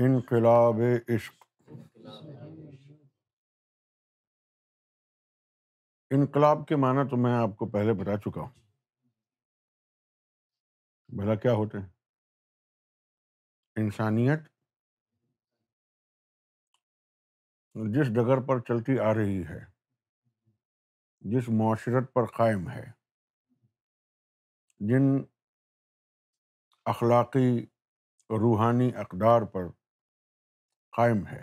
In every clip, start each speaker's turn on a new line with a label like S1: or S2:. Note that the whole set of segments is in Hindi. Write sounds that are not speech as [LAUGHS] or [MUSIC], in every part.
S1: इनकलाब इश्क इनकलाब के माना तो मैं आपको पहले बता चुका हूँ भला क्या होते हैं इंसानियत जिस डगर पर चलती आ रही है जिस माशरत पर कायम है जिन अखलाकी रूहानी अकदार पर कायम है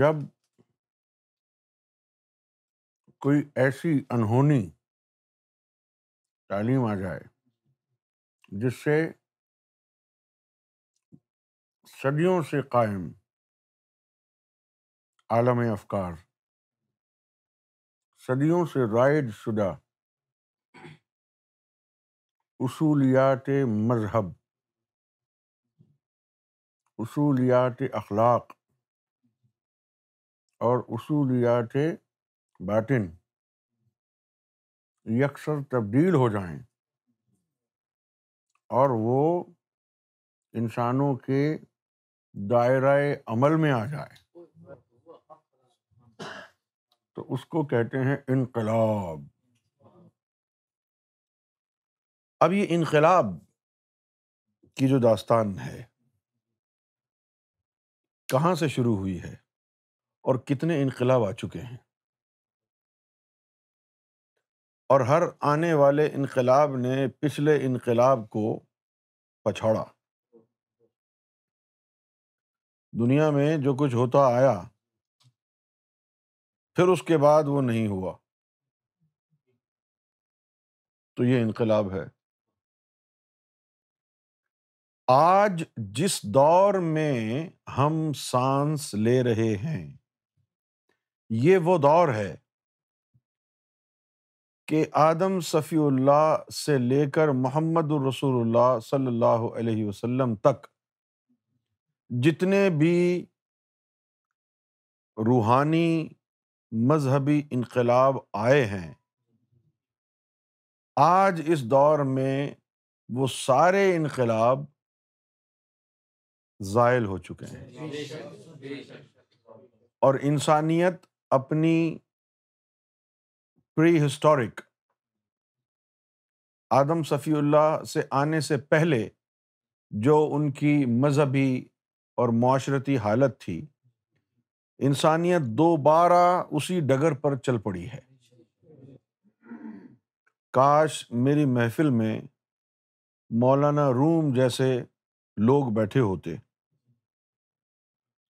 S1: जब कोई ऐसी अनहोनी तालीम आ जाए जिससे सदियों से कायम आलम अफकार सदियों से राइज शुदा उसूलियात मजहब असूलियात अखलाक और असूलियात बातिन यकसर तब्दील हो जाए और वो इंसानों के दायरा अमल में आ जाए तो उसको कहते हैं इनकलाब अब ये इनकलाब की जो दास्तान है कहाँ से शुरू हुई है और कितने इनकलाब आ चुके हैं और हर आने वाले इनकलाब ने पिछले इनकलाब को पछाड़ा दुनिया में जो कुछ होता आया फिर उसके बाद वो नहीं हुआ तो ये इनकलाब है आज जिस दौर में हम सांस ले रहे हैं ये वो दौर है कि आदम सफ़ीउल्ला से लेकर मोहम्मद रसूलुल्लाह सल्लल्लाहु अलैहि वसल्लम तक जितने भी रूहानी मजहबी इनकलाब आए हैं आज इस दौर में वो सारे इनकलाब ज़ायल हो चुके हैं और इंसानियत अपनी प्री हिस्टोरिक आदम सफ़ील्ला से आने से पहले जो उनकी मजहबी और माशरती हालत थी इंसानियत दोबारा उसी डगर पर चल पड़ी है काश मेरी महफिल में मौलाना रूम जैसे लोग बैठे होते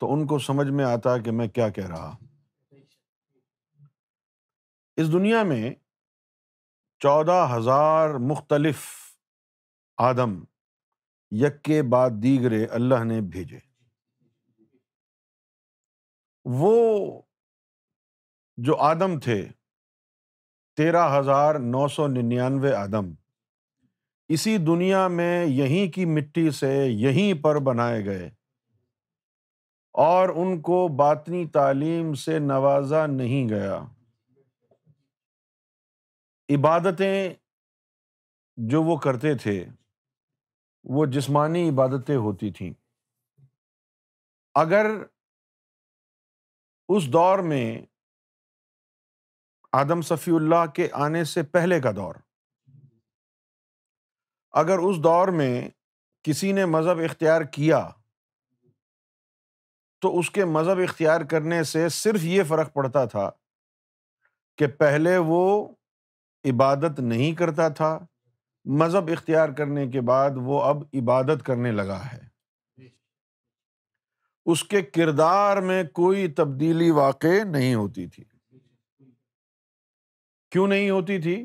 S1: तो उनको समझ में आता कि मैं क्या कह रहा इस दुनिया में चौदह हजार मुख्तलफ आदम यक्के बाद दीगरे अल्लाह ने भेजे वो जो आदम थे तेरह हजार नौ सौ निन्यानवे आदम इसी दुनिया में यहीं की मिट्टी से यहीं पर बनाए गए और उनको बातनी तालीम से नवाजा नहीं गया इबादतें जो वो करते थे वो जिस्मानी इबादतें होती थीं अगर उस दौर में आदम सफ़ील्ला के आने से पहले का दौर अगर उस दौर में किसी ने मज़हब इख्तियार किया तो उसके मज़हब इख्तियार करने से सिर्फ ये फ़र्क पड़ता था कि पहले वो इबादत नहीं करता था मज़हब इख्तियार करने के बाद वो अब इबादत करने लगा है उसके किरदार में कोई तब्दीली वाकई नहीं होती थी क्यों नहीं होती थी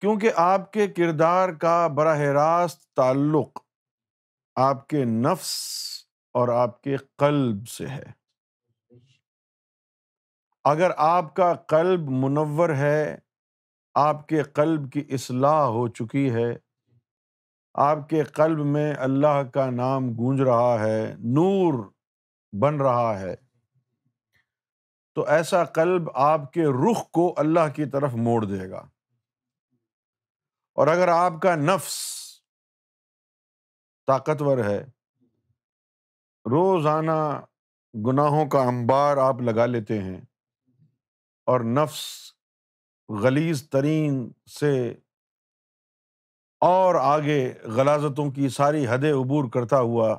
S1: क्योंकि आपके किरदार का बरह रास्त ताल्लुक़ आपके नफ्स और आपके कल्ब से है अगर आपका कल्ब मुनवर है आपके कल्ब की असलाह हो चुकी है आपके कल्ब में अल्लाह का नाम गूंज रहा है नूर बन रहा है तो ऐसा कल्ब आपके रुख को अल्लाह की तरफ मोड़ देगा और अगर आपका नफ्स ताकतवर है रोज़ाना गुनाहों का अंबार आप लगा लेते हैं और नफ्स गलीज तरीन से और आगे गलाजतों की सारी हदें अबूर करता हुआ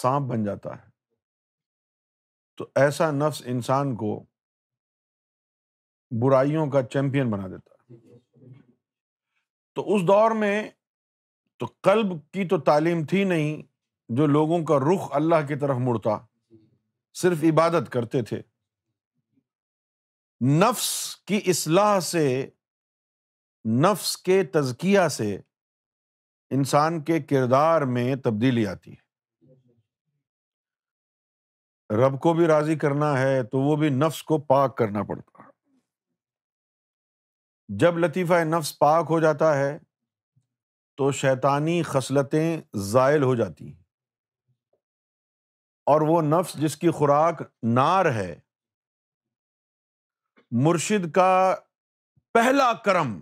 S1: सांप बन जाता है तो ऐसा नफ्स इंसान को बुराइयों का चैंपियन बना देता है तो उस दौर में तो कल्ब की तो तालीम थी नहीं जो लोगों का रुख अल्लाह की तरफ मुड़ता सिर्फ इबादत करते थे नफ्स की असलाह से नफ्स के तजकिया से इंसान के किरदार में तब्दीली आती है रब को भी राजी करना है तो वो भी नफ्स को पाक करना पड़ता है जब लतीफ़ा नफ्स पाक हो जाता है तो शैतानी खसलतें ज़ायल हो जाती हैं और वो नफ्स जिसकी खुराक नार है मुर्शिद का पहला करम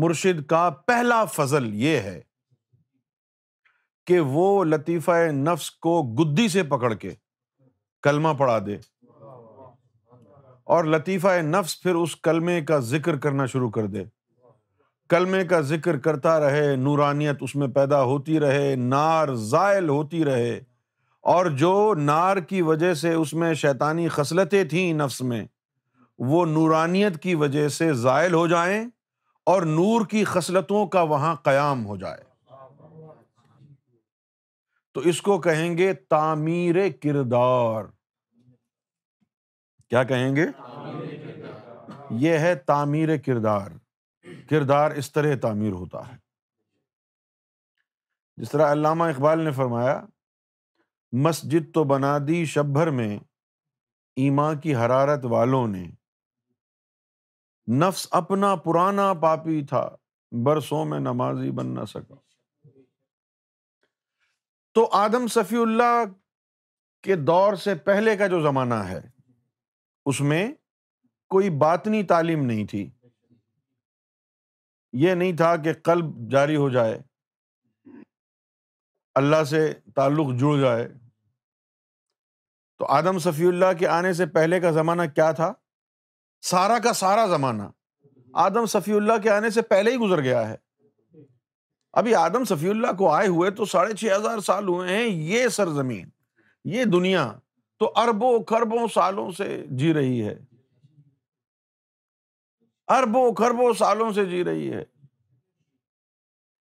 S1: मुर्शिद का पहला फजल ये है कि वो लतीफ़ा नफ्स को गुद्दी से पकड़ के कलमा पढ़ा दे और लतीफ़ा नफ्स फिर उस कलमे का जिक्र करना शुरू कर दे कलमे का जिक्र करता रहे नूरानियत उसमें पैदा होती रहे नार जायल होती रहे और जो नार की वजह से उसमें शैतानी खसलतें थी नफ्स में वो नूरानियत की वजह से ज़ायल हो जाए और नूर की खसलतों का वहां क़याम हो जाए तो इसको कहेंगे तामीर किरदार क्या कहेंगे यह है तामीर किरदार किरदार इस तरह तामीर होता है जिस तरह अलामा इकबाल ने फरमाया मस्जिद तो बना दी शब भर में ईमा की हरारत वालों ने नफ्स अपना पुराना पापी था बरसों में नमाजी बन ना सका तो आदम सफी के दौर से पहले का जो ज़माना है उसमें कोई बातनी तालीम नहीं थी यह नहीं था कि कल्ब जारी हो जाए अल्लाह से ताल्लुक़ जुड़ जाए तो आदम सफ़ील्ला के आने से पहले का ज़माना क्या था सारा का सारा ज़माना आदम सफ़ील्ला के आने से पहले ही गुजर गया है अभी आदम सफ़ील्ला को आए हुए तो साढ़े छह हज़ार साल हुए हैं ये सरजमीन ये दुनिया तो अरबों खरबों सालों से जी रही है अरबों खरबों सालों से जी रही है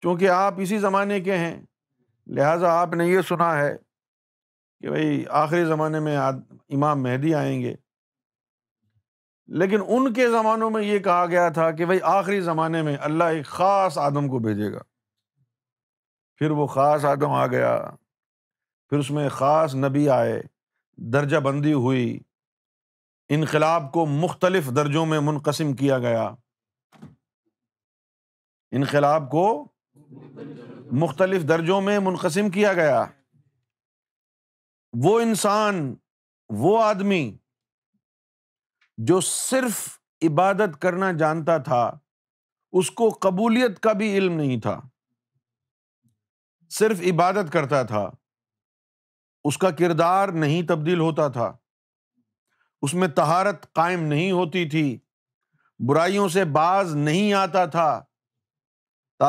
S1: क्योंकि आप इसी ज़माने के हैं लिहाजा आपने ये सुना है कि भाई आखिरी ज़माने में इमाम मेहदी आएंगे लेकिन उनके ज़मानों में ये कहा गया था कि भाई आखिरी ज़माने में अल्लाह एक ख़ास आदम को भेजेगा फिर वो ख़ास आदम आ गया फिर उसमें ख़ास नबी आए दर्जा बंदी हुई इनकलाब को मुख्तलिफ दर्जों में मुनकसम किया गया इनकलाब को मुख्तलिफ दर्जों में मुनकसिम किया गया वो इंसान वो आदमी जो सिर्फ इबादत करना जानता था उसको कबूलियत का भी इल्म नहीं था सिर्फ इबादत करता था उसका किरदार नहीं तब्दील होता था उसमें तहारत कायम नहीं होती थी बुराइयों से बाज नहीं आता था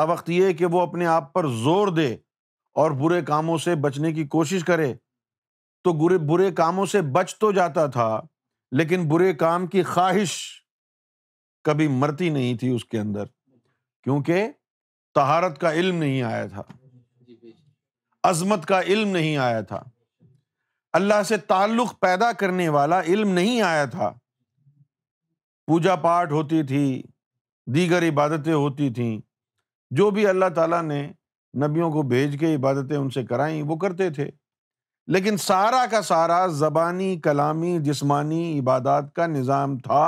S1: वक्त ये कि वो अपने आप पर जोर दे और बुरे कामों से बचने की कोशिश करे तो बुरे बुरे कामों से बच तो जाता था लेकिन बुरे काम की ख्वाहिश कभी मरती नहीं थी उसके अंदर क्योंकि तहारत का इल्म नहीं आया था अजमत का इल्म नहीं आया था अल्लाह से ताल्लुक़ पैदा करने वाला इल्म नहीं आया था पूजा पाठ होती थी दीगर इबादतें होती थीं जो भी अल्लाह ताला ने नबियों को भेज के इबादतें उनसे कराई वो करते थे लेकिन सारा का सारा ज़बानी कलामी जिस्मानी इबादत का निज़ाम था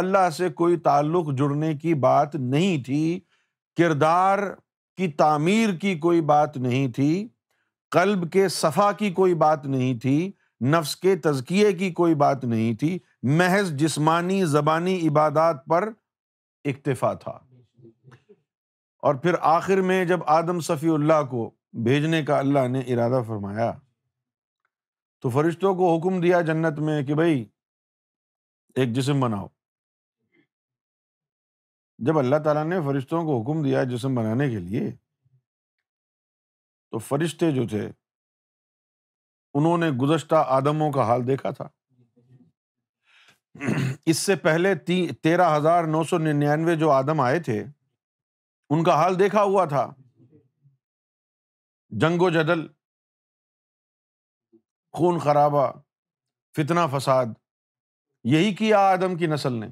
S1: अल्लाह से कोई ताल्लुक़ जुड़ने की बात नहीं थी किरदार की तामीर की कोई बात नहीं थी कल्ब के सफ़ा की कोई बात नहीं थी नफ्स के तजकिए की कोई बात नहीं थी महज जिस्मानी ज़बानी इबादत पर इक्तफ़ा था और फिर आखिर में जब आदम सफ़ी सफ़ील्ला को भेजने का अल्लाह ने इरादा फरमाया तो फरिश्तों को हुक्म दिया जन्नत में कि भाई एक जिसम बनाओ जब अल्लाह ताला ने फरिश्तों को हुक्म दिया जिसम बनाने के लिए तो फरिश्ते जो थे उन्होंने गुजशत आदमों का हाल देखा था इससे पहले तेरह हजार नौ सौ निन्यानवे जो आदम आए थे उनका हाल देखा हुआ था जंगो जदल खून खराबा फितना फसाद यही किया आदम की नस्ल ने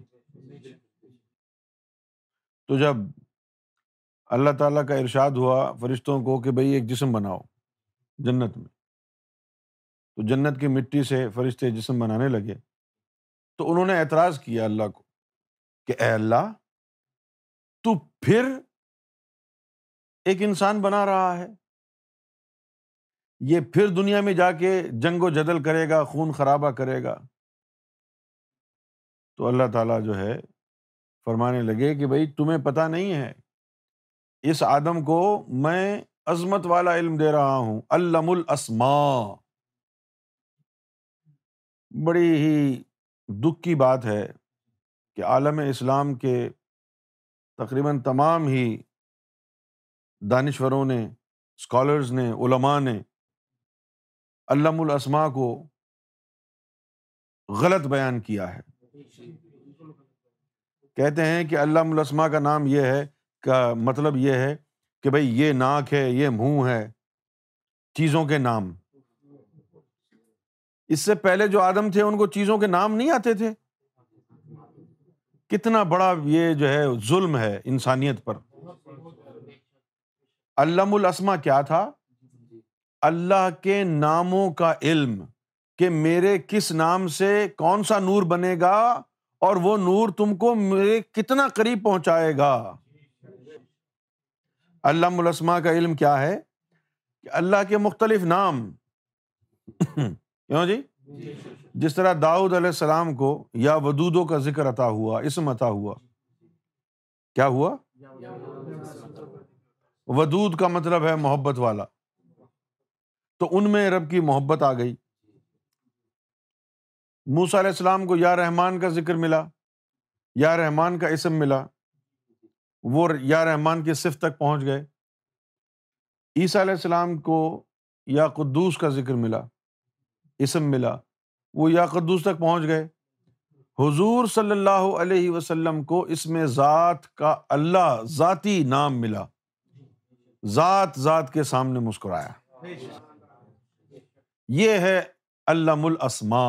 S1: तो जब अल्लाह ताला का इरशाद हुआ फरिश्तों को कि भाई एक जिसम बनाओ जन्नत में तो जन्नत की मिट्टी से फरिश्ते जिसम बनाने लगे तो उन्होंने ऐतराज़ किया अल्लाह को कि अल्लाह तू फिर एक इंसान बना रहा है ये फिर दुनिया में जाके जंगो जदल करेगा खून खराबा करेगा तो अल्लाह ताला जो है फरमाने लगे कि भाई तुम्हें पता नहीं है इस आदम को मैं अजमत वाला इल्म दे रहा हूं अल्लमुल असमा बड़ी ही दुख की बात है कि आलम इस्लाम के तकरीबन तमाम ही दानश्वरों ने स्कॉलर्स ने उलमा ने अलमुलसमा को गलत बयान किया है कहते हैं कि अलमुलसमा का नाम यह है का मतलब यह है कि भाई ये नाक है ये मुंह है चीज़ों के नाम इससे पहले जो आदम थे उनको चीज़ों के नाम नहीं आते थे कितना बड़ा ये जो है जुल्म है इंसानियत पर अल्लमुल अस्मा क्या था अल्लाह के नामों का इल्म के मेरे किस नाम से कौन सा नूर बनेगा और वो नूर तुमको मेरे कितना करीब पहुंचाएगा अल्लाहसमा का इल्म क्या है अल्लाह के मुख्तलिफ नाम क्यों जी जिस तरह दाऊद सलाम को या वदूदों का जिक्र अता हुआ इसम अता हुआ क्या हुआ वदूद का मतलब है मोहब्बत वाला तो उनमें रब की मोहब्बत आ गई मूसा सलाम को या रहमान का जिक्र मिला या रहमान का इसम मिला वो या रहमान की सिफ तक पहुंच गए ईसा सलाम को या कुद्दूस का जिक्र मिला इसम मिला वो या कुद्दूस तक पहुंच गए हुजूर सल्लल्लाहु अलैहि वसल्लम को इसमें ज़ात का अल्लाह ज़ाती नाम मिला जात जात के सामने मुस्कुराया ये है अल्लामुल असमा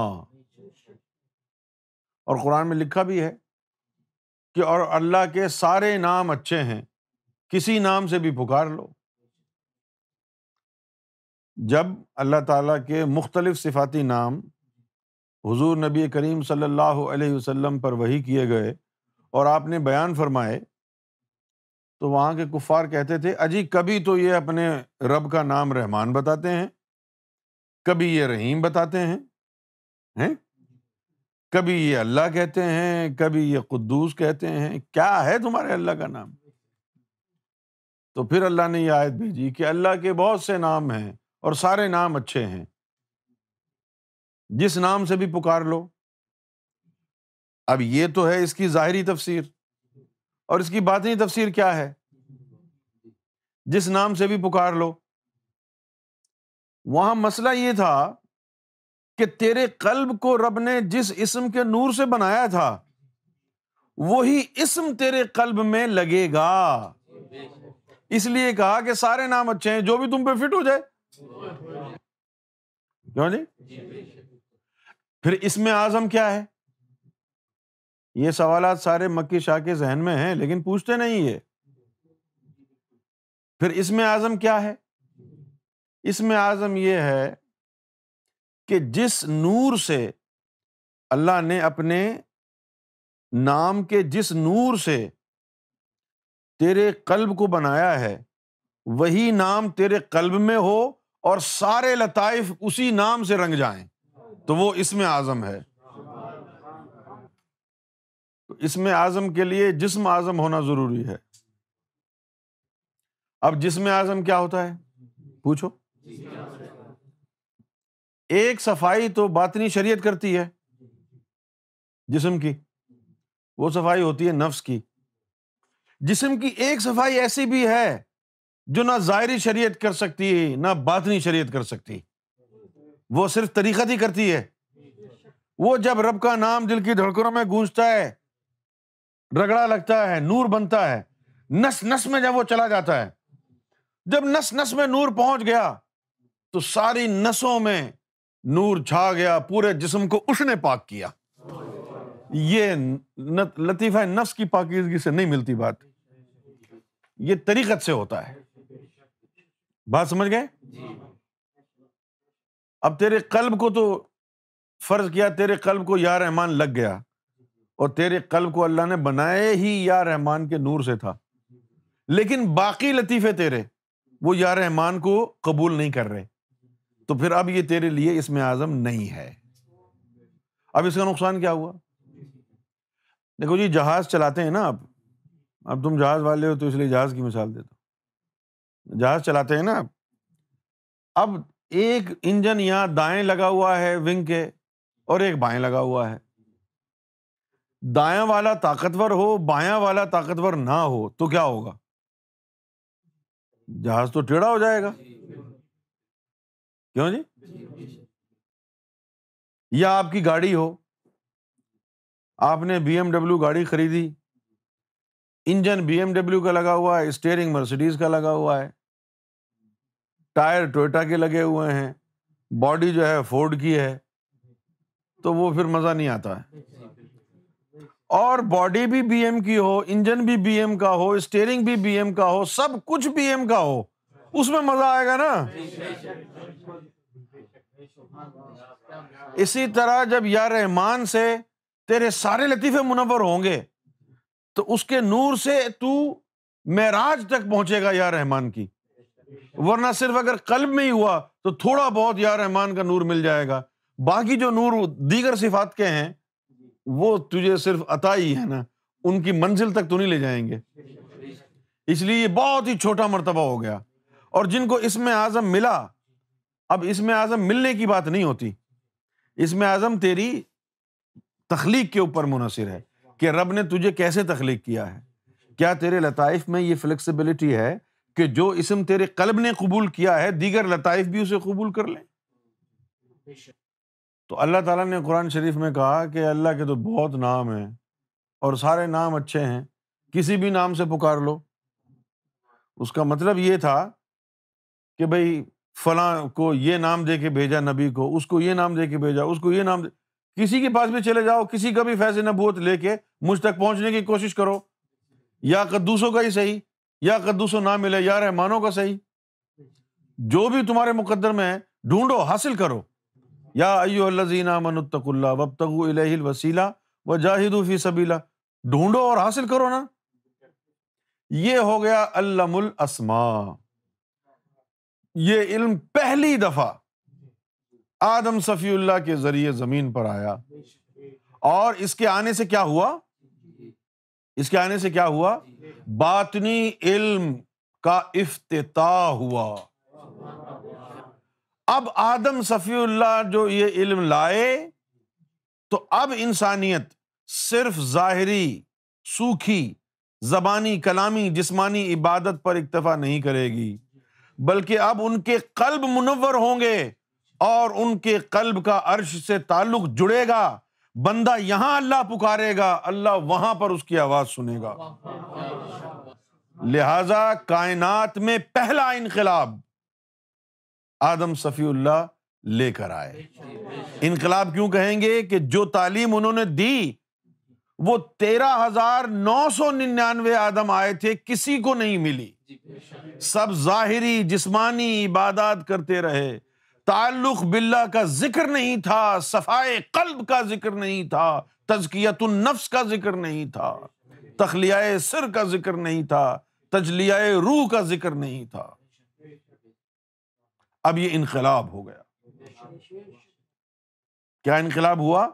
S1: और कुरान में लिखा भी है कि और अल्लाह के सारे नाम अच्छे हैं किसी नाम से भी पुकार लो जब अल्लाह ताला के मुख्तलिफ सिफाती नाम हुजूर नबी करीम सल्लल्लाहु अलैहि वसल्लम पर वही किए गए और आपने बयान फरमाए तो वहाँ के कुफार कहते थे अजी कभी तो ये अपने रब का नाम रहमान बताते हैं कभी ये रहीम बताते हैं हैं कभी ये अल्लाह कहते हैं कभी ये कुद्दूस कहते हैं क्या है तुम्हारे अल्लाह का नाम तो फिर अल्लाह ने यह आयत भेजी कि अल्लाह के बहुत से नाम हैं और सारे नाम अच्छे हैं जिस नाम से भी पुकार लो अब ये तो है इसकी ज़ाहरी तफसीर और इसकी बातें तफसीर क्या है जिस नाम से भी पुकार लो वहां मसला ये था कि तेरे कल्ब को रब ने जिस इसम के नूर से बनाया था वही इसम तेरे कल्ब में लगेगा इसलिए कहा कि सारे नाम अच्छे हैं जो भी तुम पे फिट हो जाए क्यों जी फिर इसमें आजम क्या है ये सवाल सारे मक्की शाह के जहन में हैं लेकिन पूछते नहीं ये फिर इसमें आजम क्या है इसमें आजम ये है कि जिस नूर से अल्लाह ने अपने नाम के जिस नूर से तेरे कल्ब को बनाया है वही नाम तेरे कल्ब में हो और सारे लताइफ उसी नाम से रंग जाएं तो वो इसमें आजम है इसमें आज़म के लिए जिसम आज़म होना ज़रूरी है अब जिसम आज़म क्या होता है पूछो एक सफाई तो बातनी शरीय करती है जिसम की वो सफाई होती है नफ्स की जिसम की एक सफाई ऐसी भी है जो ना जायरी शरीय कर सकती है ना बातनी शरीय कर सकती वो सिर्फ तरीक़त ही करती है वो जब रब का नाम दिल की धड़कनों में गूंजता है रगड़ा लगता है नूर बनता है नस नस में जब वो चला जाता है जब नस नस में नूर पहुंच गया तो सारी नसों में नूर छा गया पूरे जिस्म को उसने पाक किया ये लतीफ़ा नस की पाकिजगी से नहीं मिलती बात ये तरीकत से होता है बात समझ गए अब तेरे कल्ब को तो फर्ज किया तेरे कल्ब को या रहमान लग गया और तेरे कल्ब को अल्लाह ने बनाए ही या रहमान के नूर से था लेकिन बाकी लतीफ़े तेरे वो या रहमान को कबूल नहीं कर रहे तो फिर अब ये तेरे लिए इसमें आज़म नहीं है अब इसका नुकसान क्या हुआ देखो जी जहाज़ चलाते हैं ना आप अब तुम जहाज़ वाले हो तो इसलिए जहाज़ की मिसाल देता हूँ जहाज़ चलाते हैं ना आप अब एक इंजन यहाँ दाएं लगा हुआ है विंग के और एक बाएं लगा हुआ है दाया वाला ताकतवर हो बाया वाला ताकतवर ना हो तो क्या होगा जहाज तो टेढ़ा हो जाएगा क्यों जी? या आपकी गाड़ी हो आपने बीएमडब्ल्यू गाड़ी खरीदी इंजन बीएमडब्ल्यू का लगा हुआ है स्टेयरिंग मर्सिडीज का लगा हुआ है टायर टोयोटा के लगे हुए हैं बॉडी जो है फोर्ड की है तो वो फिर मज़ा नहीं आता है और बॉडी भी बीएम की हो इंजन भी बीएम का हो स्टेयरिंग भी बीएम का हो सब कुछ बीएम का हो उसमें मजा आएगा ना इसी तरह जब या रहमान से तेरे सारे लतीफे मुनवर होंगे तो उसके नूर से तू महराज तक पहुंचेगा या रहमान की वरना सिर्फ अगर कल्ब में ही हुआ तो थोड़ा बहुत या रहमान का नूर मिल जाएगा बाकी जो नूर दीगर सिफात के हैं वो तुझे सिर्फ अता ही है ना उनकी मंजिल तक तो नहीं ले जाएंगे इसलिए ये बहुत ही छोटा मरतबा हो गया और जिनको इसमें आज़म मिला अब इसमें आज़म मिलने की बात नहीं होती इसमें आज़म तेरी तखलीक के ऊपर मुनसर है कि रब ने तुझे कैसे तख्लीक किया है क्या तेरे लताइफ में ये फ्लेक्सिबिलिटी है कि जो इसम तेरे कलब ने कबूल किया है दीगर लताइफ भी उसे कबूल कर लें तो अल्लाह ताला ने कुरान शरीफ में कहा कि अल्लाह के तो बहुत नाम हैं और सारे नाम अच्छे हैं किसी भी नाम से पुकार लो उसका मतलब ये था कि भाई फला को ये नाम दे के भेजा नबी को उसको ये नाम दे के भेजा उसको ये नाम किसी के पास भी चले जाओ किसी का भी फैसले नबूत लेके मुझ तक पहुंचने की कोशिश करो या कद्दूसों का ही सही या कद्दूसों ना मिले या रहमानों का सही जो भी तुम्हारे मुकदर में है ढूंढो हासिल करो या अयो लजीना मनतकुल्ला वसीला व जाहिदूफ़ी सबीला ढूंढो और हासिल करो ना ये हो गया अल्लमुल असमा ये इल्म पहली दफा आदम सफ़ील्ला के जरिए जमीन पर आया और इसके आने से क्या हुआ इसके आने से क्या हुआ बातनी इल्म का अफ्तः हुआ अब आदम सफी जो ये इल्म लाए तो अब इंसानियत सिर्फ ज़ाहरी सूखी ज़बानी कलामी जिसमानी इबादत पर इक्तफा नहीं करेगी बल्कि अब उनके कल्ब मुनवर होंगे और उनके कल्ब का अर्श से ताल्लुक जुड़ेगा बंदा यहां अल्लाह पुकारेगा अल्लाह वहां पर उसकी आवाज़ सुनेगा लिहाजा कायनात में पहला इनकलाब आदम सफ़ील्ला लेकर आए इनकलाब क्यों कहेंगे कि जो तालीम उन्होंने दी वो तेरह हजार नौ सौ निन्यानवे आदम आए थे किसी को नहीं मिली सब जाहिरी जिस्मानी इबादत करते रहे ताल्लुक बिल्ला का जिक्र नहीं था सफाए कल्ब का जिक्र नहीं था तजकियत नफ्स का जिक्र नहीं था तखलिया सिर का जिक्र नहीं था तजलिया रूह का जिक्र नहीं था अब ये इनकलाब हो गया क्या इनकलाब हुआ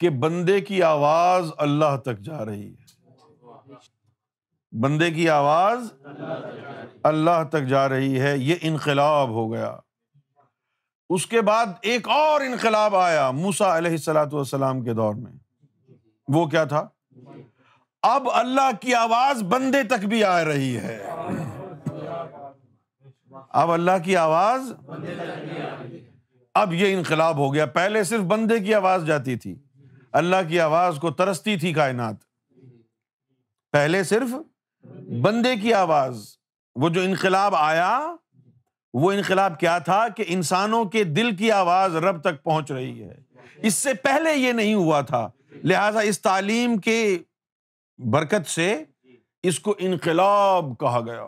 S1: कि बंदे की आवाज अल्लाह तक जा रही है बंदे की आवाज अल्लाह तक जा रही है यह इनकलाब हो गया उसके बाद एक और इनकलाब आया मूसा सलाम के दौर में वो क्या था अब अल्लाह की आवाज बंदे तक भी आ रही है अब अल्लाह की आवाज़ अब यह इनकलाब हो गया पहले सिर्फ बंदे की आवाज़ जाती थी अल्लाह की आवाज़ को तरसती थी कायनात पहले सिर्फ बंदे की आवाज़ वो जो इनकलाब आया वो इनकलाब क्या था कि इंसानों के दिल की आवाज़ रब तक पहुंच रही है इससे पहले यह नहीं हुआ था लिहाजा इस तालीम के बरकत से इसको इनकलाब कहा गया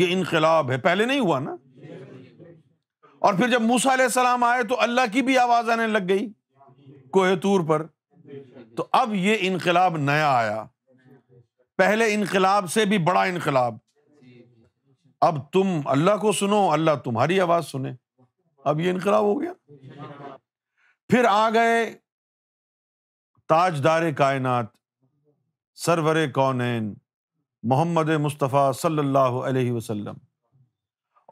S1: ये इनकलाब है पहले नहीं हुआ ना और फिर जब मूसा सलाम आए तो अल्लाह की भी आवाज आने लग गई कोहतूर पर तो अब ये इनकलाब नया आया पहले इनकलाब से भी बड़ा इनकलाब अब तुम अल्लाह को सुनो अल्लाह तुम्हारी आवाज सुने अब ये इनकलाब हो गया फिर आ गए ताजदार कायनात सरवरे कौनैन मोहम्मद मुस्तफ़ा सल्लल्लाहु अलैहि वसल्लम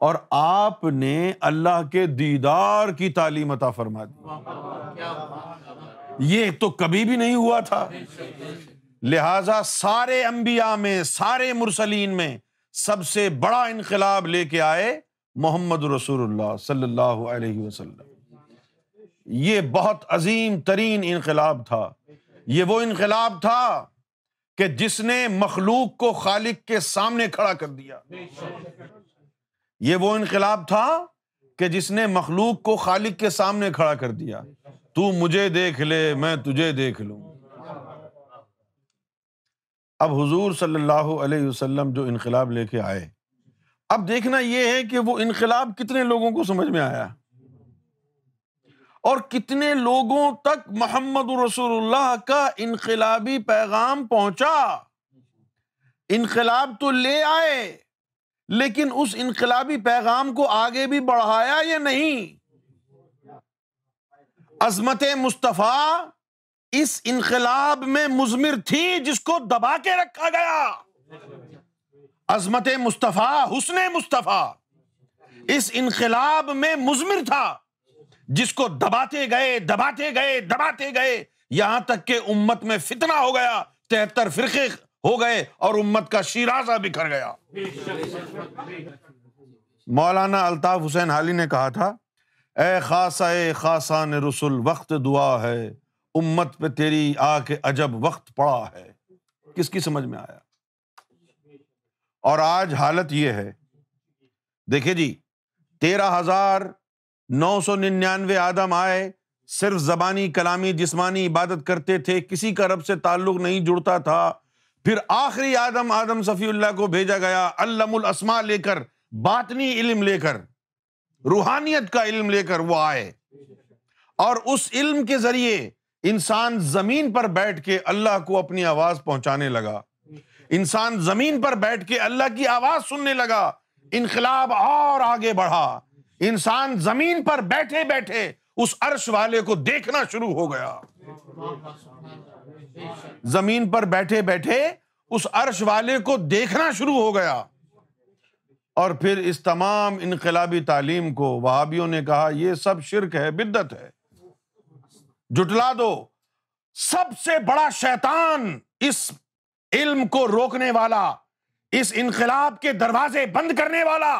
S1: और आपने अल्लाह के दीदार की तालीम अता फरमा दी ये तो कभी भी नहीं हुआ था लिहाजा सारे अंबिया में सारे मुरसलीन में सबसे बड़ा इनकलाब लेके आए मोहम्मद रसूलुल्लाह सल्लल्लाहु अलैहि वसल्लम ये बहुत अजीम तरीन इनकलाब था ये वो इनकलाब था कि जिसने मखलूक को खालिक के सामने खड़ा कर दिया ये वो इनकलाब था कि जिसने मखलूक को खालिक के सामने खड़ा कर दिया तू मुझे देख ले मैं तुझे देख लू अब हुजूर सल्लल्लाहु अलैहि वसल्लम जो इनकलाब लेके आए अब देखना यह है कि वो इनकलाब कितने लोगों को समझ में आया और कितने लोगों तक मोहम्मद रसूलुल्लाह का इनकलाबी पैगाम पहुंचा इनकलाब तो ले आए लेकिन उस इनकलाबी पैगाम को आगे भी बढ़ाया या नहीं अजमत मुस्तफ़ा इस इनकलाब में मुजमिर थी जिसको दबा के रखा गया अजमत मुस्तफ़ा हुसने मुस्तफ़ा इस इनकलाब में मुजमिर था जिसको दबाते गए दबाते गए दबाते गए यहां तक के उम्मत में फितना हो गया तिहत्तर फिरके हो गए और उम्मत का शिराजा बिखर गया मौलाना अल्ताफ हुसैन हाली ने कहा था ए खासा खासा ने रसुल वक्त दुआ है उम्मत पे तेरी आके अजब वक्त पड़ा है किसकी समझ में आया और आज हालत यह है देखे जी तेरह हजार नौ सौ निन्यानवे आदम आए सिर्फ जबानी कलामी जिस्मानी इबादत करते थे किसी का रब से ताल्लुक नहीं जुड़ता था फिर आखिरी आदम आदम सफ़ील्ला को भेजा गया अल्लमुल असमा लेकर बातनी इल्म लेकर रूहानियत का इल्म लेकर वो आए और उस इल्म के जरिए इंसान जमीन पर बैठ के अल्लाह को अपनी आवाज पहुंचाने लगा इंसान जमीन पर बैठ के अल्लाह की आवाज सुनने लगा इनकलाब और आगे बढ़ा इंसान जमीन पर बैठे बैठे उस अर्श वाले को देखना शुरू हो गया जमीन पर बैठे बैठे उस अर्श वाले को देखना शुरू हो गया और फिर इस तमाम इनकलाबी तालीम को वहाबियों ने कहा यह सब शिरक है बिद्दत है जुटला दो सबसे बड़ा शैतान इस इल्म को रोकने वाला इस इनकलाब के दरवाजे बंद करने वाला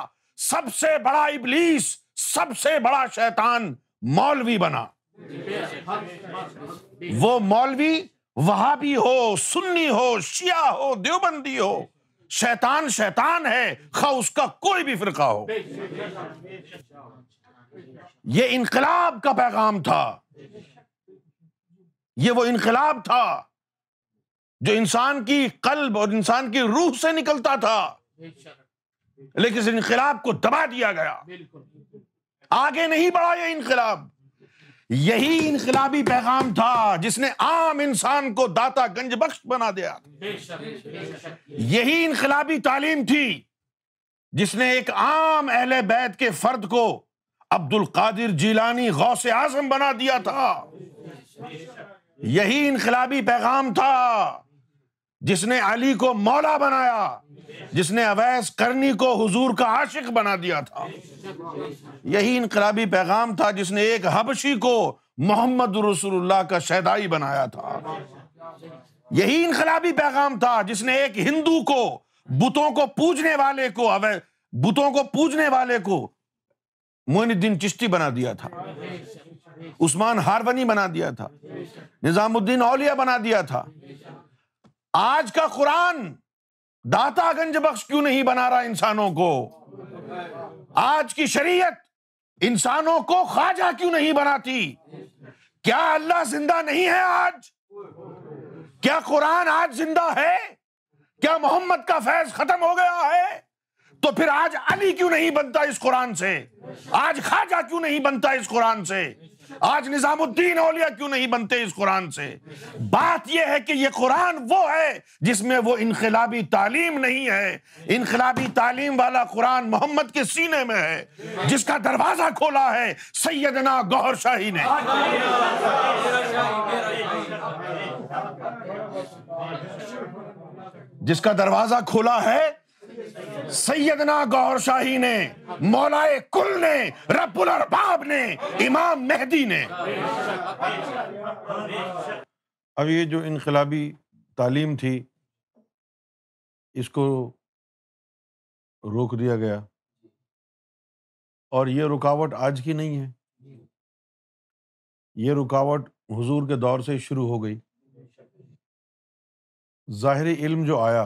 S1: सबसे बड़ा इबलीस सबसे बड़ा शैतान मौलवी बना वो मौलवी वहां भी हो सुन्नी हो शिया हो देवबंदी हो शैतान शैतान है खा उसका कोई भी फिरका हो ये इनकलाब का पैगाम था ये वो इनकलाब था जो इंसान की कल्ब और इंसान की रूह से निकलता था लेकिन इस इनकलाब को दबा दिया गया आगे नहीं बढ़ा यह इनकलाब यही इनकलाबी पैगाम था जिसने आम इंसान को दाता गंज बख्श बना दिया यही इनकलाबी तालीम थी जिसने एक आम अहल बैत के फर्द को अब्दुल कादिर जीलानी गौ से आजम बना दिया था यही इनकलाबी पैगाम था जिसने अली को मौला बनाया जिसने अवैस करनी को हुजूर का आशिक बना दिया था यही इनकलाबी पैगाम था जिसने एक हबशी को मोहम्मद रसूलुल्लाह का शहदाई बनाया था यही इनकलाबी पैगाम था जिसने एक हिंदू को बुतों को पूजने वाले को अवै बुतों को पूजने वाले को मोइनुद्दीन चिश्ती बना दिया था उस्मान हारवनी बना दिया था निजामुद्दीन औलिया बना दिया था आज का कुरान दाता गंज बख्श क्यों नहीं बना रहा इंसानों को आज की शरीयत इंसानों को ख्वाजा क्यों नहीं बनाती क्या अल्लाह जिंदा नहीं है आज क्या कुरान आज जिंदा है क्या मोहम्मद का फैज खत्म हो गया है तो फिर आज अली क्यों नहीं बनता इस कुरान से आज खाजा क्यों नहीं बनता इस कुरान से आज निजामुद्दीन औलिया क्यों नहीं बनते इस कुरान से बात यह है कि यह कुरान वो है जिसमें वो इनकलाबी तालीम नहीं है इनकलाबी तालीम वाला कुरान मोहम्मद के सीने में है जिसका दरवाजा खोला है सैदना गौहर शाही ने जिसका दरवाजा खोला है सैयदना गौर शाही ने मौलाए कुल ने रबुल अरबाब ने इमाम मेहदी ने अब ये जो इनकलाबी तालीम थी इसको रोक दिया गया और ये रुकावट आज की नहीं है ये रुकावट हुजूर के दौर से शुरू हो गई ज़ाहिर इल्म जो आया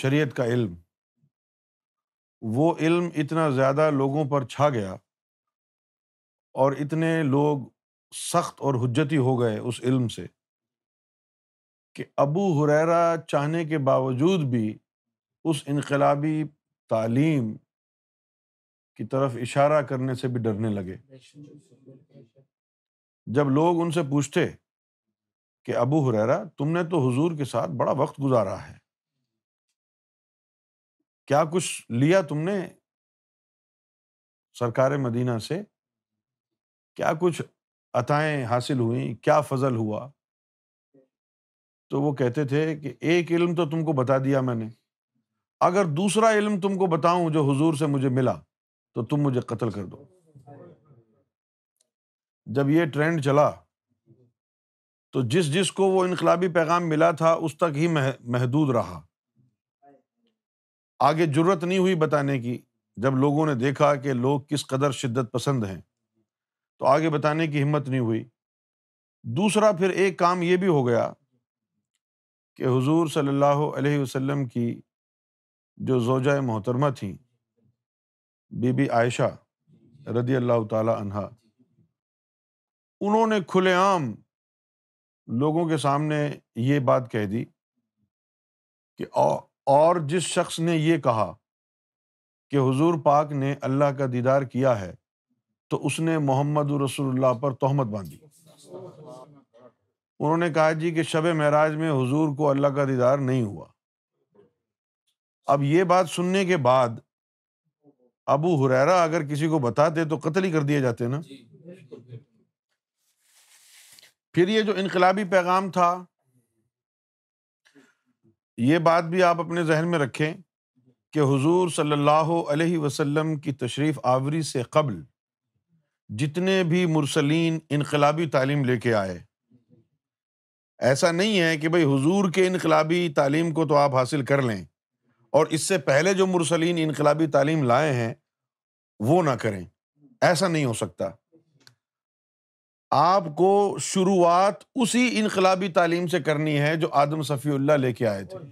S1: शरीयत का इल्म वो इल्म इतना ज़्यादा लोगों पर छा गया और इतने लोग सख्त और हजती हो गए उस इल्म से कि अबू हुररा चाहने के बावजूद भी उस इनकलाबी तालीम की तरफ इशारा करने से भी डरने लगे जब लोग उनसे पूछते कि अबू हुरैरा तुमने तो हुजूर के साथ बड़ा वक्त गुजारा है क्या कुछ लिया तुमने सरकार मदीना से क्या कुछ अताएं हासिल हुई क्या फजल हुआ तो वो कहते थे कि एक इल्म तो तुमको बता दिया मैंने अगर दूसरा इल्म तुमको बताऊं जो हुजूर से मुझे मिला तो तुम मुझे कत्ल कर दो जब ये ट्रेंड चला तो जिस जिस को वो इनकलाबी पैगाम मिला था उस तक ही मह, महदूद रहा आगे जरूरत नहीं हुई बताने की जब लोगों ने देखा कि लोग किस कदर शिद्दत पसंद हैं तो आगे बताने की हिम्मत नहीं हुई दूसरा फिर एक काम ये भी हो गया कि हुजूर सल्लल्लाहु अलैहि वसल्लम की जो जोजा मोहतरमा थी बीबी आयशा रदी अल्लाह तहा उन्होंने खुलेआम लोगों के सामने ये बात कह दी कि और जिस शख्स ने यह कहा कि हुजूर पाक ने अल्लाह का दीदार किया है तो उसने मोहम्मद रसुल्ला पर तोहमत बांधी उन्होंने कहा जी कि शब महराज में हुजूर को अल्लाह का दीदार नहीं हुआ अब ये बात सुनने के बाद अबू हुरैरा अगर किसी को बताते तो कत्ल ही कर दिए जाते ना फिर ये जो इनकलाबी पैगाम था ये बात भी आप अपने जहन में रखें कि हुजूर सल्लल्लाहु अलैहि वसल्लम की तशरीफ़ आवरी से कबल जितने भी मुरसलिन इनकलाबी तालीम लेके आए ऐसा नहीं है कि भाई हुजूर के इनकलाबी तालीम को तो आप हासिल कर लें और इससे पहले जो मुरसलीन इनकलाबी तालीम लाए हैं वो ना करें ऐसा नहीं हो सकता आपको शुरुआत उसी इनकलाबी तालीम से करनी है जो आदम सफ़ील्ला लेके आए थे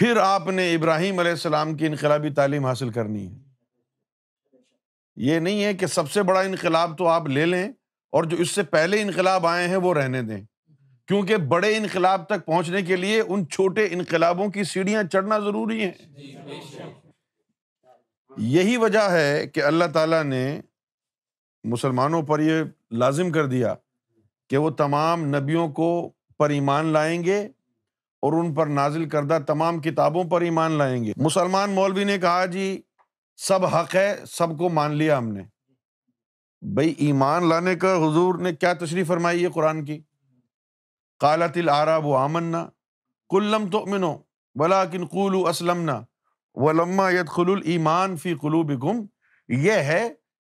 S1: फिर आपने इब्राहिम आसमाम की इनकलाबी तालीम हासिल करनी है ये नहीं है कि सबसे बड़ा इनकलाब तो आप ले लें और जो इससे पहले इनकलाब आए हैं वो रहने दें क्योंकि बड़े इनकलाब तक पहुंचने के लिए उन छोटे इनकलाबों की सीढ़ियां चढ़ना ज़रूरी है यही वजह है कि अल्लाह ताला ने मुसलमानों पर यह लाजिम कर दिया कि वो तमाम नबियों को पर ईमान लाएंगे और उन पर नाजिल करदा तमाम किताबों पर ईमान लाएंगे मुसलमान मौलवी ने कहा जी सब हक है सबको मान लिया हमने भाई ईमान लाने का हुजूर ने क्या तशरीफ फरमाई है कुरान की कालातिल आरा वो आमन्ना कुल्लम तो मिनो वला किन कुलू असलमना वलम्मा यद ईमान फ़ी कुलूबिकुम यह है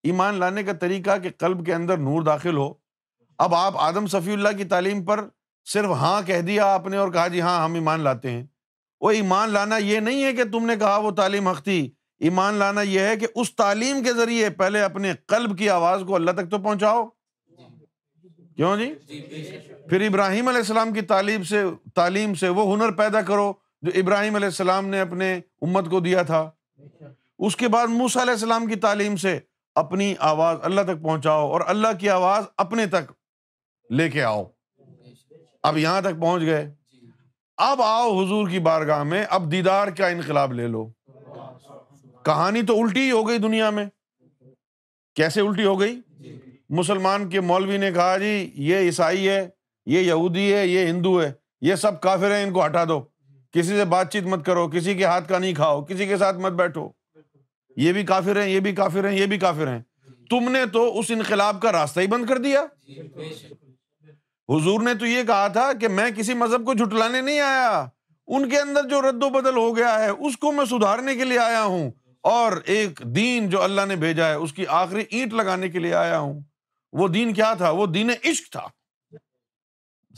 S1: ईमान लाने का तरीका कि कल्ब के अंदर नूर दाखिल हो अब आप आदम सफी की तालीम पर सिर्फ हाँ कह दिया आपने और कहा जी हाँ हम ईमान लाते हैं वो ईमान लाना ये नहीं है कि तुमने कहा वो तालीम हक थी ईमान लाना यह है कि उस तालीम के जरिए पहले अपने कल्ब की आवाज़ को अल्लाह तक तो पहुंचाओ क्यों जी फिर इब्राहिम अलैहिस्सलाम की तालीम से तालीम से वो हुनर पैदा करो जो इब्राहिम अलैहिस्सलाम ने अपने उम्मत को दिया था उसके बाद मूसा अलैहिस्सलाम की तालीम से अपनी आवाज अल्लाह तक पहुंचाओ और अल्लाह की आवाज अपने तक लेके आओ अब यहां तक पहुंच गए अब आओ हुजूर की बारगाह में अब दीदार का इनकलाब ले लो कहानी तो उल्टी ही हो गई दुनिया में कैसे उल्टी हो गई मुसलमान के मौलवी ने कहा जी ये ईसाई है ये यहूदी है ये हिंदू है ये सब काफिर हैं इनको हटा दो किसी से बातचीत मत करो किसी के हाथ का नहीं खाओ किसी के साथ मत बैठो ये भी काफिर हैं ये भी काफिर हैं ये भी काफिर हैं तुमने तो उस इनकलाब का रास्ता ही बंद कर दिया हुजूर ने तो ये कहा था कि मैं किसी मजहब को झुटलाने नहीं आया उनके अंदर जो रद्दो बदल हो गया है उसको मैं सुधारने के लिए आया हूं और एक दीन जो अल्लाह ने भेजा है उसकी आखिरी ईंट लगाने के लिए आया हूं वो दीन क्या था वो दीन इश्क था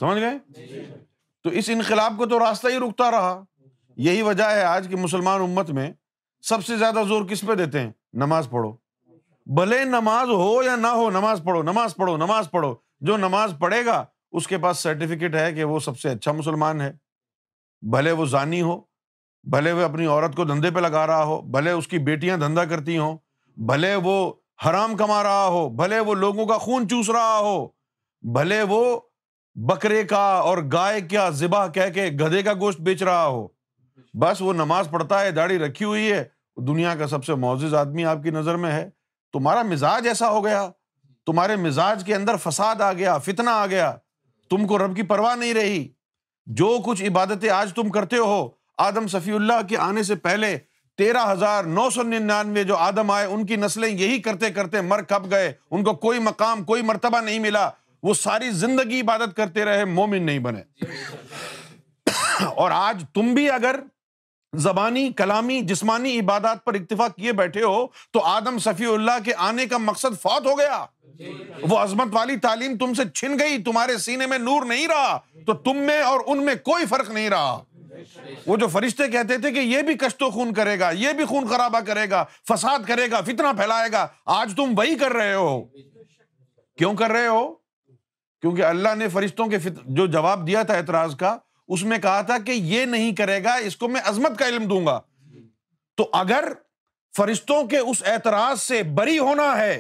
S1: समझ गए तो इस इनकलाब को तो रास्ता ही रुकता रहा यही वजह है आज की मुसलमान उम्मत में सबसे ज्यादा जोर किस पे देते हैं नमाज पढ़ो भले नमाज हो या ना हो नमाज पढ़ो नमाज पढ़ो नमाज पढ़ो जो नमाज पढ़ेगा उसके पास सर्टिफिकेट है कि वो सबसे अच्छा मुसलमान है भले वो जानी हो भले वो अपनी औरत को धंधे पे लगा रहा हो भले उसकी बेटियां धंधा करती हों भले वो हराम कमा रहा हो भले वो लोगों का खून चूस रहा हो भले वो बकरे का और गाय का जिबा कह के गधे का गोश्त बेच रहा हो बस वो नमाज पढ़ता है दाढ़ी रखी हुई है दुनिया का सबसे मोजिज़ आदमी आपकी नज़र में है तुम्हारा मिजाज ऐसा हो गया तुम्हारे मिजाज के अंदर फसाद आ गया फितना आ गया तुमको रब की परवाह नहीं रही जो कुछ इबादतें आज तुम करते हो आदम सफ़ील्ला के आने से पहले तेरह हजार नौ सौ निन्यानवे जो आदम आए उनकी नस्लें यही करते करते मर कप गए उनको कोई मकाम कोई मरतबा नहीं मिला वो सारी जिंदगी इबादत करते रहे मोमिन नहीं बने [COUGHS] और आज तुम भी अगर जबानी कलामी जिस्मानी इबादत पर इतफा किए बैठे हो तो आदम सफ़ील्ला के आने का मकसद फौत हो गया वो अजमत वाली तालीम तुमसे छिन गई तुम्हारे सीने में नूर नहीं रहा तो तुम में और उनमें कोई फर्क नहीं रहा वो जो फरिश्ते कहते थे कि ये भी कश्तो खून करेगा ये भी खून खराबा करेगा फसाद करेगा फितना फैलाएगा आज तुम वही कर रहे हो क्यों कर रहे हो क्योंकि अल्लाह ने फरिश्तों के जो जवाब दिया था एतराज का उसमें कहा था कि यह नहीं करेगा इसको मैं अजमत का इलम दूंगा तो अगर फरिश्तों के उस एतराज से बरी होना है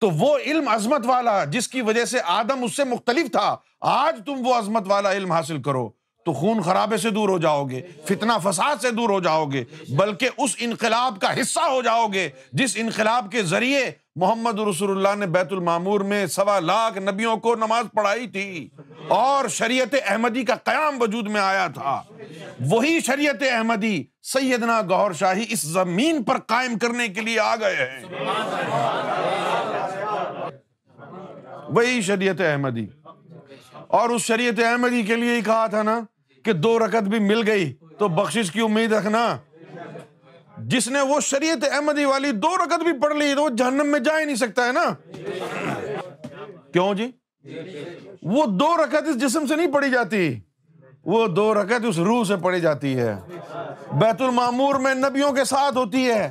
S1: तो वो इल्म अजमत वाला जिसकी वजह से आदम उससे मुख्तलिफ था आज तुम वो अजमत वाला इल्म हासिल करो तो खून खराबे से दूर हो जाओगे फितना फसाद से दूर हो जाओगे बल्कि उस इनकलाब का हिस्सा हो जाओगे जिस इनकलाब के जरिए मोहम्मद रसुल्ला ने बैतुल मामूर में सवा लाख नबियों को नमाज पढ़ाई थी और शरीयत अहमदी का क्याम वजूद में आया था वही शरीयत अहमदी सैदना गौर शाही इस जमीन पर कायम करने के लिए आ गए हैं वही शरीयत अहमदी और उस शरीयत अहमदी के लिए ही कहा था ना कि दो रकत भी मिल गई तो बख्शिश की उम्मीद रखना जिसने वो शरीयत अहमदी वाली दो रकत भी पढ़ ली तो वो जहन्नम में जा ही नहीं सकता है ना क्यों जी वो दो रकत इस जिस्म से नहीं पढ़ी जाती वो दो रकत उस रूह से पढ़ी जाती है बैतुल मामूर में नबियों के साथ होती है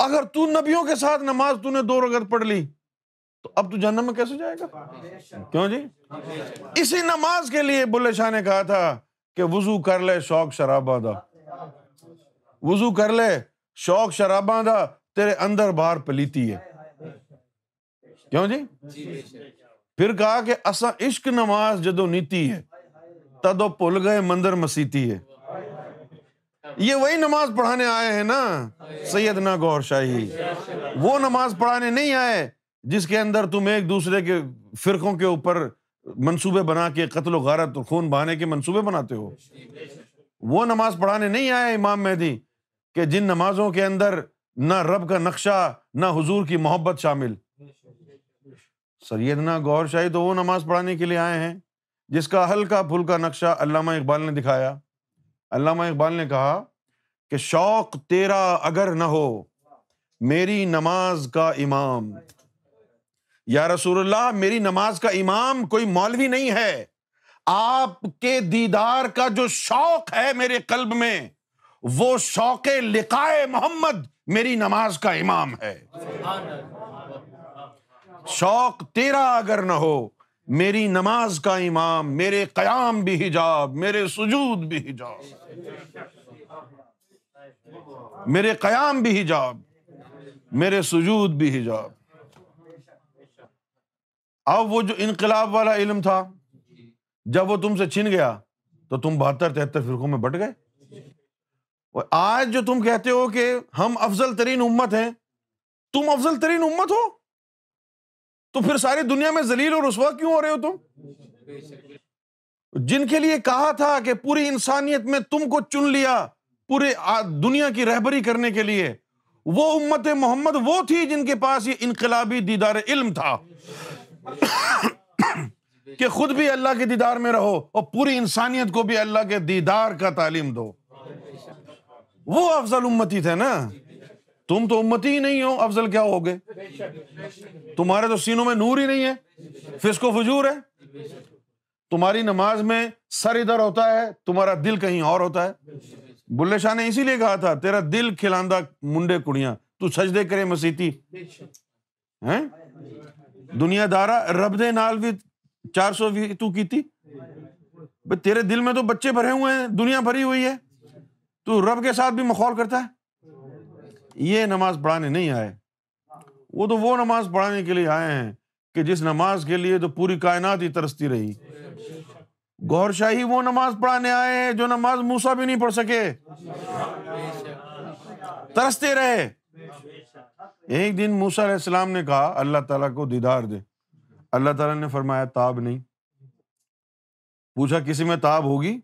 S1: अगर तू नबियों के साथ नमाज तूने दो रकत पढ़ ली तो अब तू जहनम में कैसे जाएगा क्यों जी इसी नमाज के लिए बुल्ले शाह ने कहा था कि वजू कर ले शौक शराबा दा वजू कर ले शौक शराबा का तेरे अंदर बाहर पलीती है क्यों जी, फिर कहा कि असा इश्क नमाज जो नीति है तदो भुल गए मंदिर मसीती है ये वही नमाज पढ़ाने आए हैं ना ना गौर शाही वो नमाज पढ़ाने नहीं आए जिसके अंदर तुम एक दूसरे के फिरकों के ऊपर मंसूबे बना के कत्ल गारत और खून बहाने के मंसूबे बनाते हो वो नमाज पढ़ाने नहीं आए इमाम मेहदी कि जिन नमाजों के अंदर ना रब का नक्शा ना हुजूर की मोहब्बत शामिल सैदना गौर शाही तो वो नमाज पढ़ाने के लिए आए हैं जिसका हल्का फुल्का नक्शा अलामा इकबाल ने दिखाया अलामा इकबाल ने कहा कि शौक तेरा अगर ना हो मेरी नमाज का इमाम या रसूलुल्लाह मेरी नमाज का इमाम कोई मौलवी नहीं है आपके दीदार का जो शौक है मेरे कल्ब में वो शौक लिकाए मोहम्मद मेरी नमाज का इमाम है शौक तेरा अगर न हो मेरी नमाज का इमाम मेरे कयाम भी हिजाब मेरे सुजूद भी हिजाब मेरे कयाम भी हिजाब मेरे सुजूद भी हिजाब अब वो जो इनकलाब वाला इलम था जब वो तुमसे छिन गया तो तुम बहत्तर तिहत्तर फिरकों में बट गए और आज जो तुम कहते हो कि हम अफजल तरीन उम्मत हैं तुम अफजल तरीन उम्मत हो तो फिर सारी दुनिया में जलील और रसवा क्यों हो रहे हो तुम जिनके लिए कहा था कि पूरी इंसानियत में तुमको चुन लिया पूरे दुनिया की रहबरी करने के लिए वो उम्मत मोहम्मद वो थी जिनके पास ये इनकलाबी दीदार इल्म था [COUGHS] कि खुद भी अल्लाह के दीदार में रहो और पूरी इंसानियत को भी अल्लाह के दीदार का तालीम दो वो अफजल उम्मती थे ना तुम तो उम्मती ही नहीं हो अफजल क्या हो गए तुम्हारे तो सीनों में नूर ही नहीं है फिसको फजूर है तुम्हारी नमाज में सर इधर होता है तुम्हारा दिल कहीं और होता है बुल्ले शाह ने इसीलिए कहा था तेरा दिल खिलांदा मुंडे कुड़िया तू दे करे मसीती हैं दुनियादारा रब दे नाल भी चार सौ भी तू की थी तेरे दिल में तो बच्चे भरे हुए हैं दुनिया भरी हुई है तो रब के साथ भी मखौल करता है ये नमाज पढ़ाने नहीं आए वो तो वो नमाज पढ़ाने के लिए आए हैं कि जिस नमाज के लिए तो पूरी कायनात ही तरसती रही गौरशाही वो नमाज पढ़ाने आए हैं जो नमाज मूसा भी नहीं पढ़ सके तरसते रहे एक दिन मूसा सलाम ने कहा अल्लाह ताला को दीदार दे अल्लाह ताला ने फरमाया ताब नहीं पूछा किसी में ताब होगी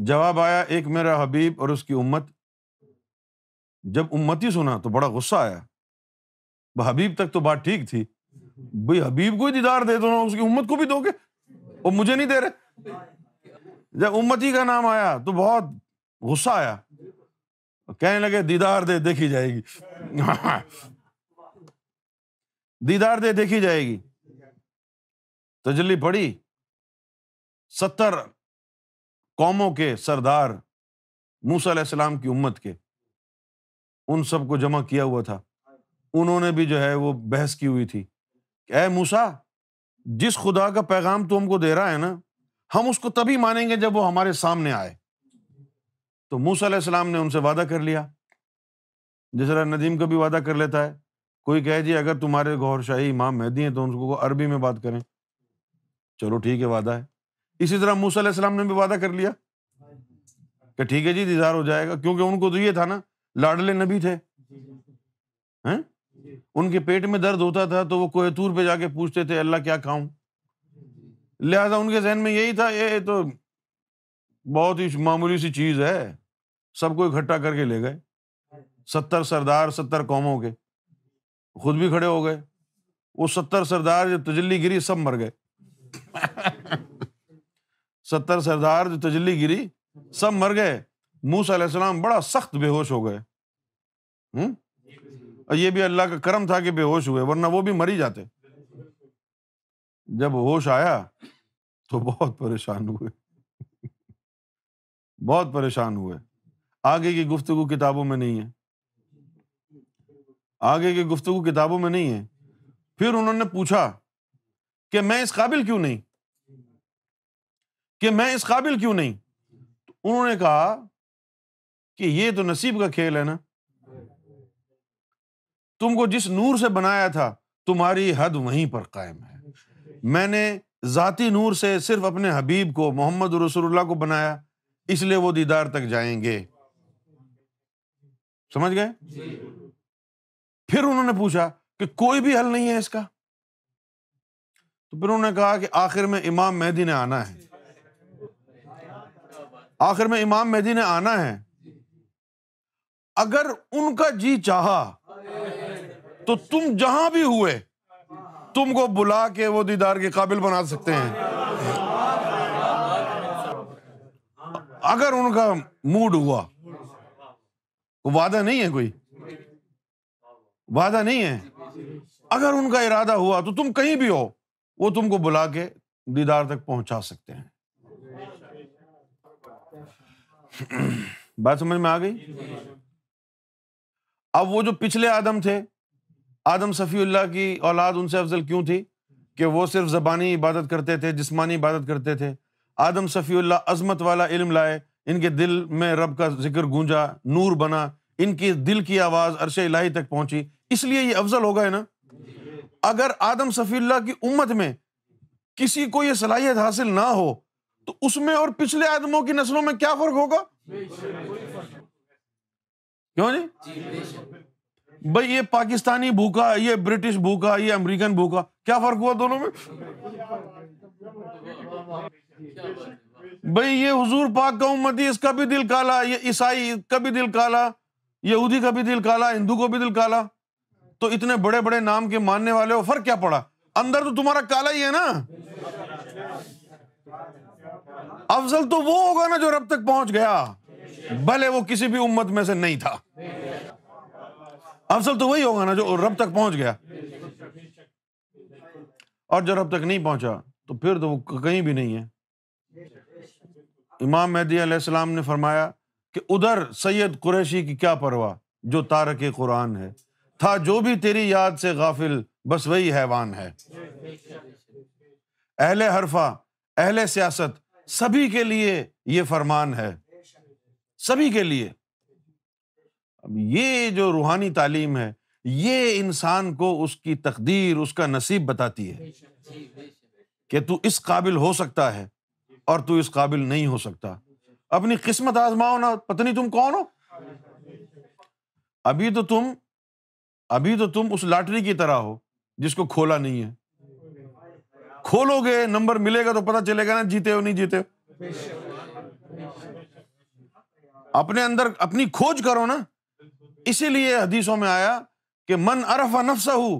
S1: जवाब आया एक मेरा हबीब और उसकी उम्मत जब उम्मती सुना तो बड़ा गुस्सा आया हबीब तक तो बात ठीक थी भाई हबीब को ही दीदार दे दो उसकी उम्मत को भी दोगे और मुझे नहीं दे रहे जब उम्मती का नाम आया तो बहुत गुस्सा आया कहने लगे दीदार दे देखी जाएगी [LAUGHS] दीदार दे देखी जाएगी तजली पड़ी सत्तर कौमों के सरदार मूसा सलाम की उम्मत के उन सबको जमा किया हुआ था उन्होंने भी जो है वो बहस की हुई थी ए मूसा जिस खुदा का पैगाम तू हमको दे रहा है ना हम उसको तभी मानेंगे जब वो हमारे सामने आए तो मूसा सलाम ने उनसे वादा कर लिया जिस तरह नदीम का भी वादा कर लेता है कोई कहे जी अगर तुम्हारे गौर शाही इमाम मेहदी हैं तो उनको अरबी में बात करें चलो ठीक है वादा है इसी तरह मूसा सलाम ने भी वादा कर लिया कि ठीक है जी दीदार हो जाएगा क्योंकि उनको तो ये था ना लाडले नबी थे हैं उनके पेट में दर्द होता था तो वो कोयतूर पे जाके पूछते थे अल्लाह क्या खाऊं लिहाजा उनके जहन में यही था ये तो बहुत ही मामूली सी चीज़ है सबको इकट्ठा करके ले गए सत्तर सरदार सत्तर कौमों के खुद भी खड़े हो गए वो सत्तर सरदार जो तजली गिरी सब मर गए [LAUGHS] सत्तर सरदार जो तजली गिरी सब मर गए मूसा सलाम बड़ा सख्त बेहोश हो गए और ये भी अल्लाह का करम था कि बेहोश हुए वरना वो भी मर ही जाते जब होश आया तो बहुत परेशान हुए बहुत परेशान हुए आगे की गुफ्तगु किताबों में नहीं है आगे की गुफ्तगु किताबों में नहीं है फिर उन्होंने पूछा कि मैं इस काबिल क्यों नहीं कि मैं इस काबिल क्यों नहीं तो उन्होंने कहा कि ये तो नसीब का खेल है ना तुमको जिस नूर से बनाया था तुम्हारी हद वहीं पर कायम है मैंने जाति नूर से सिर्फ अपने हबीब को मोहम्मद रसुल्ला को बनाया इसलिए वो दीदार तक जाएंगे समझ गए फिर उन्होंने पूछा कि कोई भी हल नहीं है इसका तो फिर उन्होंने कहा कि आखिर में इमाम मेहदी ने आना है आखिर में इमाम मेहदी ने आना है अगर उनका जी चाहा तो तुम जहां भी हुए तुमको बुला के वो दीदार के काबिल बना सकते हैं अगर उनका मूड हुआ तो वादा नहीं है कोई वादा नहीं है अगर उनका इरादा हुआ तो तुम कहीं भी हो वो तुमको बुला के दीदार तक पहुंचा सकते हैं [CLEARS THROAT] बात समझ में आ गई अब वो जो पिछले आदम थे आदम सफ़ील्ला की औलाद उनसे अफजल क्यों थी कि वो सिर्फ ज़बानी इबादत करते थे जिसमानी इबादत करते थे आदम सफी उल्ला अजमत वाला इल्म लाए इनके दिल में रब का जिक्र गूंजा नूर बना इनकी दिल की आवाज़ अरश इलाही तक पहुंची इसलिए ये अफजल हो गए ना अगर आदम सफ़ील्ला की उम्मत में किसी को यह सलाहियत हासिल ना हो तो उसमें और पिछले आदमों की नस्लों में क्या फर्क होगा क्यों जी भाई ये पाकिस्तानी भूखा ये ब्रिटिश भूखा ये अमेरिकन भूखा क्या फर्क हुआ दोनों में भाई ये हुजूर पाक का उम्मती इसका भी दिल काला ये ईसाई का भी दिल काला यहूदी का भी दिल काला हिंदू का भी दिल काला तो इतने बड़े बड़े नाम के मानने वाले हो फर्क क्या पड़ा अंदर तो तुम्हारा काला ही है ना अफजल तो वो होगा ना जो रब तक पहुंच गया भले वो किसी भी उम्मत में से नहीं था अफजल तो वही होगा ना जो रब तक पहुंच गया और जो रब तक नहीं पहुंचा तो फिर तो वो कहीं भी नहीं है इमाम मेहदी आसमाम ने फरमाया कि उधर सैयद कुरैशी की क्या परवाह जो तारक कुरान है था जो भी तेरी याद से गाफिल बस वही हैवान है अहले हरफा अहले सियासत सभी के लिए ये फरमान है सभी के लिए अब ये जो रूहानी तालीम है ये इंसान को उसकी तकदीर उसका नसीब बताती है कि तू इस काबिल हो सकता है और तू इस काबिल नहीं हो सकता अपनी किस्मत आजमाओ ना पत्नी तुम कौन हो अभी तो तुम अभी तो तुम उस लॉटरी की तरह हो जिसको खोला नहीं है खोलोगे नंबर मिलेगा तो पता चलेगा ना जीते हो नहीं जीते हो अपने अंदर अपनी खोज करो ना इसीलिए हदीसों में आया कि मन अरफ नफसा हु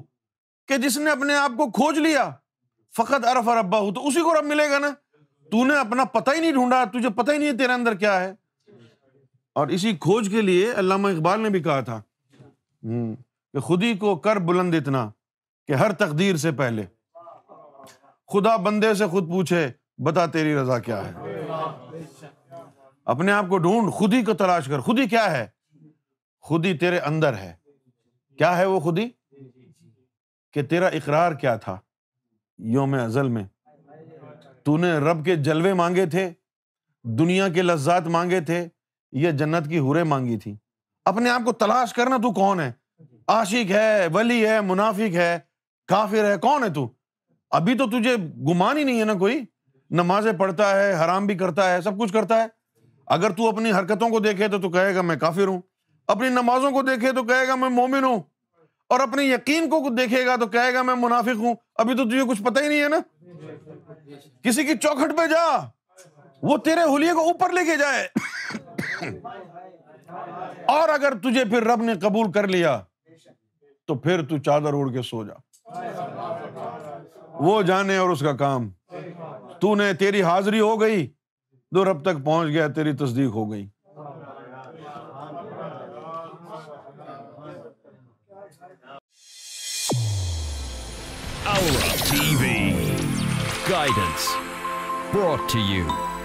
S1: कि जिसने अपने आप को खोज लिया फकत अरफ रब्बा हु तो उसी को रब मिलेगा ना तूने अपना पता ही नहीं ढूंढा तुझे पता ही नहीं है तेरे अंदर क्या है और इसी खोज के लिए अल्लामा इकबाल ने भी कहा था हम्म, कि खुद ही को कर बुलंद इतना कि हर तकदीर से पहले खुदा बंदे से खुद पूछे बता तेरी रजा क्या है अपने आप को ढूंढ खुद ही को तलाश कर खुद ही क्या है खुद ही तेरे अंदर है क्या है वो खुद ही कि तेरा इकरार क्या था योम अजल में तूने रब के जलवे मांगे थे दुनिया के लज्जात मांगे थे या जन्नत की हुरें मांगी थी अपने आप को तलाश करना तू कौन है आशिक है वली है मुनाफिक है काफिर है कौन है तू अभी तो तुझे गुमान ही नहीं है ना कोई नमाजें पढ़ता है हराम भी करता है सब कुछ करता है अगर तू अपनी हरकतों को देखे तो तू कहेगा मैं काफिर हूं अपनी नमाजों को देखे तो कहेगा मैं मोमिन हूं और अपने यकीन को देखेगा तो कहेगा मैं मुनाफिक हूं अभी तो तुझे कुछ पता ही नहीं है ना किसी की चौखट पे जा वो तेरे हुलिये को ऊपर लेके जाए और अगर तुझे फिर रब ने कबूल कर लिया तो फिर तू चादर उड़ के सो जा वो जाने और उसका काम तू तूने तेरी हाजिरी हो गई जो तो रब तक पहुंच गया तेरी तस्दीक हो गई Aura TV. Guidance. Brought to you